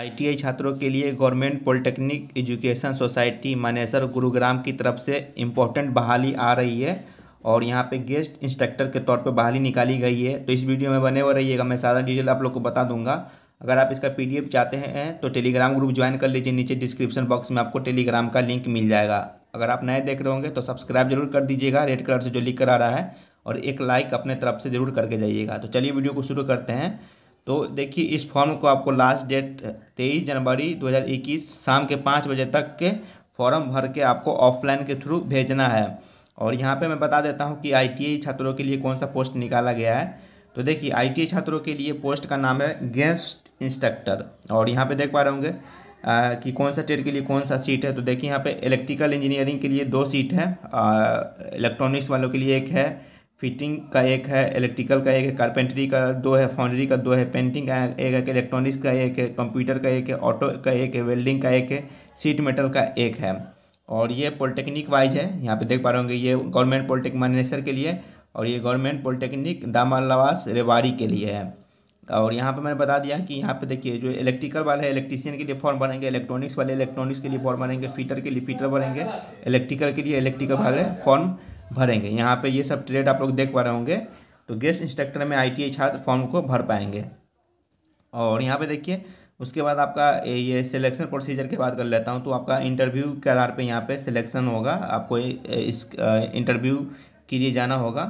ITI छात्रों के लिए government polytechnic education society Manesar Gurugram की तरफ से इम्पोर्टेंट बहाली आ रही है और यहाँ पे गेस्ट इंस्ट्रक्टर के तौर पे बहाली निकाली गई है तो इस वीडियो में बने हुआ रहिएगा मैं सारा डिटेल आप लोग को बता दूंगा अगर आप इसका पीडीएफ चाहते हैं तो टेलीग्राम ग्रुप ज्वाइन कर लीजिए नीचे डिस्क्रिप्शन बॉक्स में आपको टेलीग्राम का लिंक मिल जाएगा अगर आप नए देख रहे होंगे तो सब्सक्राइब जरूर कर दीजिएगा रेड कलर से जो लिख कर आ रहा है और एक लाइक अपने तरफ से ज़रूर करके जाइएगा तो चलिए वीडियो को शुरू करते हैं तो देखिए इस फॉर्म को आपको लास्ट डेट तेईस जनवरी 2021 शाम के पाँच बजे तक के फॉर्म भर के आपको ऑफलाइन के थ्रू भेजना है और यहाँ पे मैं बता देता हूँ कि आई छात्रों के लिए कौन सा पोस्ट निकाला गया है तो देखिए आई छात्रों के लिए पोस्ट का नाम है गेस्ट इंस्ट्रक्टर और यहाँ पर देख पा रहे होंगे कि कौन सा ट्रेड के लिए कौन सा सीट है तो देखिए यहाँ पर इलेक्ट्रिकल इंजीनियरिंग के लिए दो सीट है इलेक्ट्रॉनिक्स वालों के लिए एक है फिटिंग का एक है इलेक्ट्रिकल का एक है कारपेंटरी का दो है फाउंड्री का दो है पेंटिंग का एक है इलेक्ट्रॉनिक्स का एक है कंप्यूटर का एक है ऑटो का एक है वेल्डिंग का एक है सीट मेटल का एक है और ये पॉलिटेक्निक वाइज है यहाँ पे देख पा रहे होंगे ये गवर्नमेंट पॉलिटेक्निक मानेसर के लिए और ये गवर्नमेंट पॉलिटेक्निक दामालवास रेवाड़ी के लिए है और यहाँ पे मैंने बता दिया कि यहाँ पे देखिए जो इलेक्ट्रिकल वाले इलेक्ट्रीशियन के लिए फॉर्म भरेंगे इलेक्ट्रॉनिक्स वाले इलेक्ट्रॉनिक्स के लिए फॉर्म भरेंगे फीटर के लिए फीटर भरेंगे इलेक्ट्रिकल के लिए इलेक्ट्रिकल वाले फॉर्म भरेंगे यहाँ पे ये सब ट्रेड आप लोग देख पा रहे होंगे तो गेस्ट इंस्ट्रक्टर में आई छात्र फॉर्म को भर पाएंगे और यहाँ पे देखिए उसके बाद आपका ये सिलेक्शन प्रोसीजर की बात कर लेता हूँ तो आपका इंटरव्यू के आधार पे यहाँ पे सिलेक्शन होगा आपको इस इंटरव्यू के लिए जाना होगा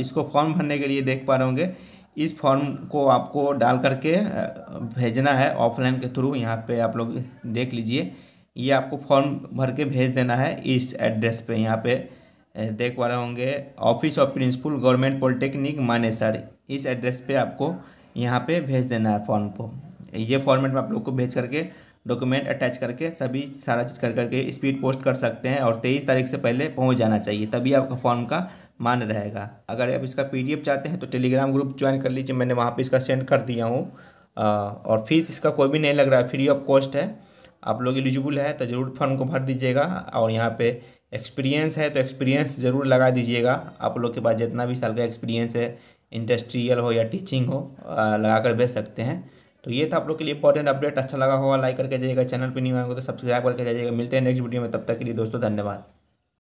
इसको फॉर्म भरने के लिए देख पा रहे होंगे इस फॉर्म को आपको डाल करके भेजना है ऑफलाइन के थ्रू यहाँ पे आप लोग देख लीजिए ये आपको फॉर्म भर के भेज देना है इस एड्रेस पे यहाँ पे देख पा रहे होंगे office of principal government polytechnic Manesar इस एड्रेस पे आपको यहाँ पे भेज देना है फॉर्म को ये फॉर्मेट में आप लोग को भेज करके डॉक्यूमेंट अटैच करके सभी सारा चीज़ कर करके स्पीड पोस्ट कर सकते हैं और तेईस तारीख से पहले पहुँच जाना चाहिए तभी आपका फॉर्म का मान रहेगा अगर आप इसका पी चाहते हैं तो टेलीग्राम ग्रुप ज्वाइन कर लीजिए मैंने वहाँ पर इसका सेंड कर दिया हूँ और फीस इसका कोई भी नहीं लग रहा है फ्री ऑफ कॉस्ट है आप लोग एलिजिबल है तो ज़रूर फॉर्म को भर दीजिएगा और यहाँ पे एक्सपीरियंस है तो एक्सपीरियंस ज़रूर लगा दीजिएगा आप लोग के पास जितना भी साल का एक्सपीरियंस है इंडस्ट्रियल हो या टीचिंग हो लगा कर भेज सकते हैं तो ये था आप लोग के लिए इंपॉर्टेंट अपडेट अच्छा लगा होगा लाइक करके जाइएगा चैनल पर नहीं आएंगे तो सब्सक्राइब करके जाइएगा मिलते हैं नेक्स्ट वीडियो में तब तक के लिए दोस्तों धन्यवाद